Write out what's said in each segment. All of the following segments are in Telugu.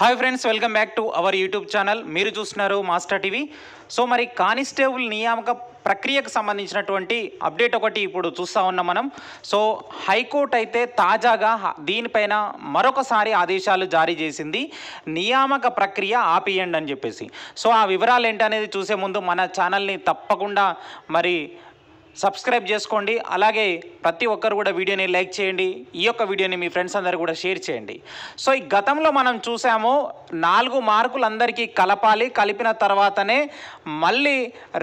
hi friends welcome back to our YouTube channel మీరు చూస్తున్నారు మాస్టర్ టీవీ సో మరి కానిస్టేబుల్ నియామక ప్రక్రియకు సంబంధించినటువంటి అప్డేట్ ఒకటి ఇప్పుడు చూస్తూ ఉన్నాం మనం సో హైకోర్టు అయితే తాజాగా దీనిపైన మరొకసారి ఆదేశాలు జారీ చేసింది నియామక ప్రక్రియ ఆపియండి అని చెప్పేసి సో ఆ వివరాలు ఏంటనేది చూసే ముందు మన ఛానల్ని తప్పకుండా మరి సబ్స్క్రైబ్ చేసుకోండి అలాగే ప్రతి ఒక్కరు కూడా వీడియోని లైక్ చేయండి ఈ యొక్క వీడియోని మీ ఫ్రెండ్స్ అందరు కూడా షేర్ చేయండి సో ఈ గతంలో మనం చూసాము నాలుగు మార్కులు అందరికీ కలపాలి కలిపిన తర్వాతనే మళ్ళీ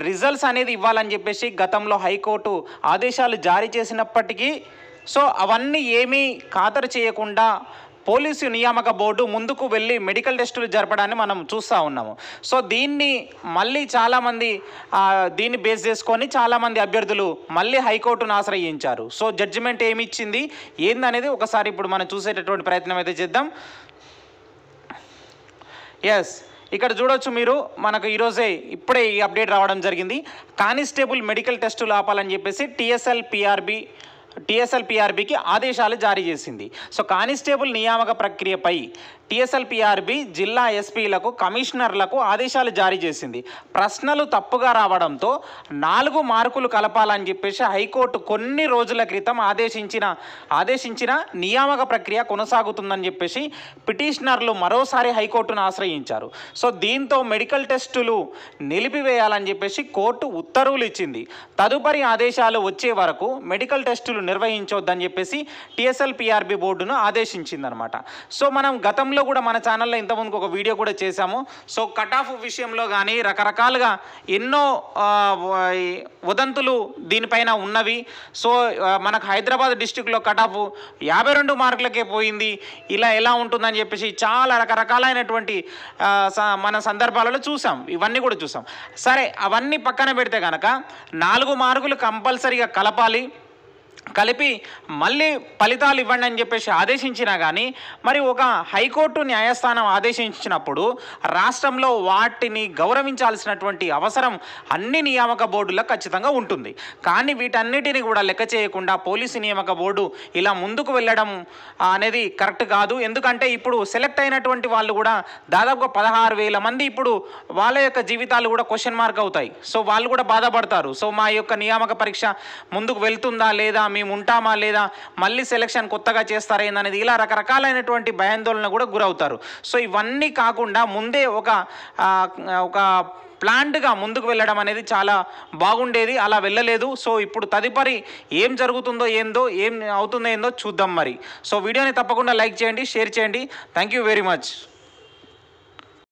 రిజల్ట్స్ అనేది ఇవ్వాలని చెప్పేసి గతంలో హైకోర్టు ఆదేశాలు జారీ చేసినప్పటికీ సో అవన్నీ ఏమీ ఖాతరు చేయకుండా పోలీసు నియామక బోర్డు ముందుకు వెళ్ళి మెడికల్ టెస్టులు జరపడాన్ని మనం చూస్తూ ఉన్నాము సో దీన్ని మళ్ళీ చాలామంది దీన్ని బేస్ చేసుకొని చాలామంది అభ్యర్థులు మళ్ళీ హైకోర్టును ఆశ్రయించారు సో జడ్జిమెంట్ ఏమి ఇచ్చింది ఏందనేది ఒకసారి ఇప్పుడు మనం చూసేటటువంటి ప్రయత్నం అయితే చేద్దాం ఎస్ ఇక్కడ చూడొచ్చు మీరు మనకు ఈరోజే ఇప్పుడే ఈ అప్డేట్ రావడం జరిగింది కానిస్టేబుల్ మెడికల్ టెస్టులు ఆపాలని చెప్పేసి టీఎస్ఎల్ పిఆర్బి టీఎస్ఎల్పిఆర్బికి ఆదేశాలు జారీ చేసింది సో కానిస్టేబుల్ నియామక ప్రక్రియపై టీఎస్ఎల్పిఆర్బి జిల్లా ఎస్పీలకు కమిషనర్లకు ఆదేశాలు జారీ చేసింది ప్రశ్నలు తప్పుగా రావడంతో నాలుగు మార్కులు కలపాలని చెప్పేసి హైకోర్టు కొన్ని రోజుల క్రితం ఆదేశించిన ఆదేశించిన నియామక ప్రక్రియ కొనసాగుతుందని చెప్పేసి పిటిషనర్లు మరోసారి హైకోర్టును ఆశ్రయించారు సో దీంతో మెడికల్ టెస్టులు నిలిపివేయాలని చెప్పేసి కోర్టు ఉత్తర్వులు ఇచ్చింది తదుపరి ఆదేశాలు వచ్చే వరకు మెడికల్ టెస్టులు పరీక్షలు నిర్వహించవద్దని చెప్పేసి పిఆర్బి బోర్డును ఆదేశించింది అనమాట సో మనం గతంలో కూడా మన ఛానల్లో ఇంతకుముందు ఒక వీడియో కూడా చేశాము సో కట్ ఆఫ్ విషయంలో కానీ రకరకాలుగా ఎన్నో ఉదంతులు దీనిపైన ఉన్నవి సో మనకు హైదరాబాద్ డిస్టిక్లో కట్ ఆఫ్ యాభై రెండు మార్కులకే పోయింది ఇలా ఎలా ఉంటుందని చెప్పేసి చాలా రకరకాలైనటువంటి మన సందర్భాలలో చూసాం ఇవన్నీ కూడా చూసాం సరే అవన్నీ పక్కన పెడితే కనుక నాలుగు మార్కులు కంపల్సరీగా కలపాలి కలిపి మళ్ళీ ఫలితాలు ఇవ్వండి అని చెప్పేసి ఆదేశించినా కానీ మరి ఒక హైకోర్టు న్యాయస్థానం ఆదేశించినప్పుడు రాష్ట్రంలో వాటిని గౌరవించాల్సినటువంటి అవసరం అన్ని నియామక బోర్డులకు ఖచ్చితంగా ఉంటుంది కానీ వీటన్నిటిని కూడా లెక్క చేయకుండా పోలీసు నియామక బోర్డు ఇలా ముందుకు వెళ్ళడం అనేది కరెక్ట్ కాదు ఎందుకంటే ఇప్పుడు సెలెక్ట్ అయినటువంటి వాళ్ళు కూడా దాదాపుగా పదహారు వేల మంది ఇప్పుడు వాళ్ళ యొక్క జీవితాలు కూడా క్వశ్చన్ మార్క్ అవుతాయి సో వాళ్ళు కూడా బాధపడతారు సో మా యొక్క నియామక పరీక్ష ముందుకు వెళ్తుందా లేదా మేము ఉంటామా లేదా మళ్ళీ సెలక్షన్ కొత్తగా చేస్తారేందనేది ఇలా రకరకాలైనటువంటి భయాందోళన కూడా గురవుతారు సో ఇవన్నీ కాకుండా ముందే ఒక ఒక ప్లాంట్గా ముందుకు వెళ్ళడం అనేది చాలా బాగుండేది అలా వెళ్ళలేదు సో ఇప్పుడు తదుపరి ఏం జరుగుతుందో ఏందో ఏం అవుతుందో ఏందో చూద్దాం మరి సో వీడియోని తప్పకుండా లైక్ చేయండి షేర్ చేయండి థ్యాంక్ యూ వెరీ మచ్